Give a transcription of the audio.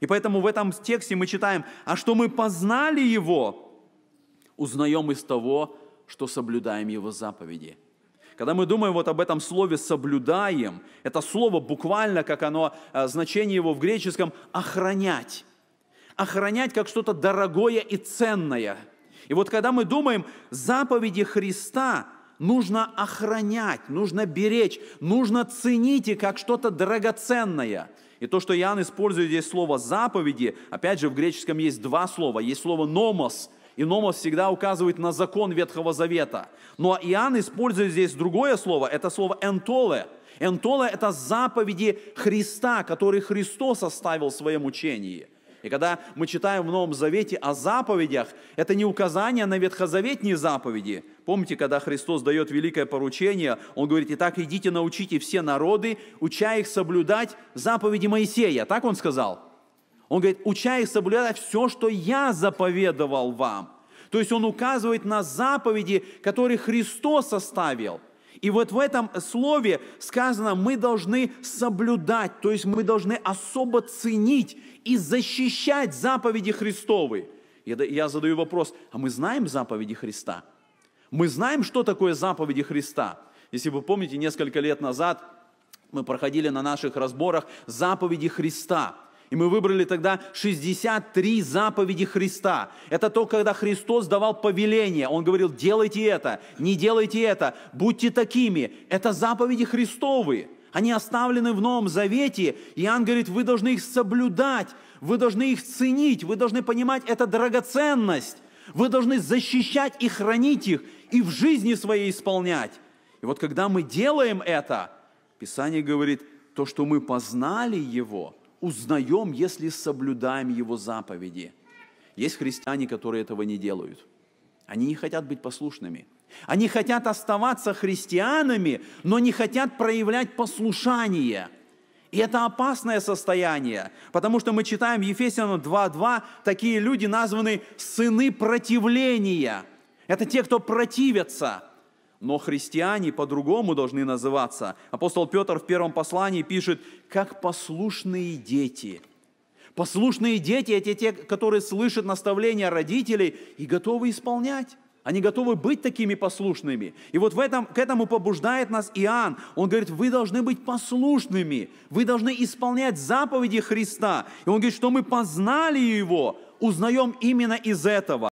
И поэтому в этом тексте мы читаем, а что мы познали Его, узнаем из того, что соблюдаем Его заповеди. Когда мы думаем вот об этом слове «соблюдаем», это слово буквально, как оно, э, значение его в греческом «охранять». Охранять как что-то дорогое и ценное. И вот когда мы думаем, заповеди Христа нужно охранять, нужно беречь, нужно ценить и как что-то драгоценное – и то, что Иоанн использует здесь слово «заповеди», опять же, в греческом есть два слова. Есть слово «номос», и «номос» всегда указывает на закон Ветхого Завета. Но ну, а Иоанн использует здесь другое слово, это слово «энтоле». «Энтоле» – это заповеди Христа, которые Христос оставил в своем учении – и когда мы читаем в Новом Завете о заповедях, это не указание на ветхозаветные заповеди. Помните, когда Христос дает великое поручение, Он говорит, «Итак, идите, научите все народы, уча их соблюдать заповеди Моисея». Так Он сказал? Он говорит, «Уча их соблюдать все, что Я заповедовал вам». То есть Он указывает на заповеди, которые Христос оставил – и вот в этом слове сказано, мы должны соблюдать, то есть мы должны особо ценить и защищать заповеди Христовы. Я, я задаю вопрос, а мы знаем заповеди Христа? Мы знаем, что такое заповеди Христа? Если вы помните, несколько лет назад мы проходили на наших разборах заповеди Христа – и мы выбрали тогда 63 заповеди Христа. Это то, когда Христос давал повеление. Он говорил, делайте это, не делайте это, будьте такими. Это заповеди христовые. Они оставлены в Новом Завете. Иоанн говорит, вы должны их соблюдать, вы должны их ценить, вы должны понимать, это драгоценность. Вы должны защищать и хранить их, и в жизни своей исполнять. И вот когда мы делаем это, Писание говорит, то, что мы познали Его – узнаем, если соблюдаем Его заповеди. Есть христиане, которые этого не делают. Они не хотят быть послушными. Они хотят оставаться христианами, но не хотят проявлять послушание. И это опасное состояние, потому что мы читаем Ефесянам 2.2, такие люди названы сыны противления. Это те, кто противятся – но христиане по-другому должны называться. Апостол Петр в первом послании пишет, как послушные дети. Послушные дети – это те, которые слышат наставления родителей и готовы исполнять. Они готовы быть такими послушными. И вот в этом, к этому побуждает нас Иоанн. Он говорит, вы должны быть послушными, вы должны исполнять заповеди Христа. И он говорит, что мы познали Его, узнаем именно из этого.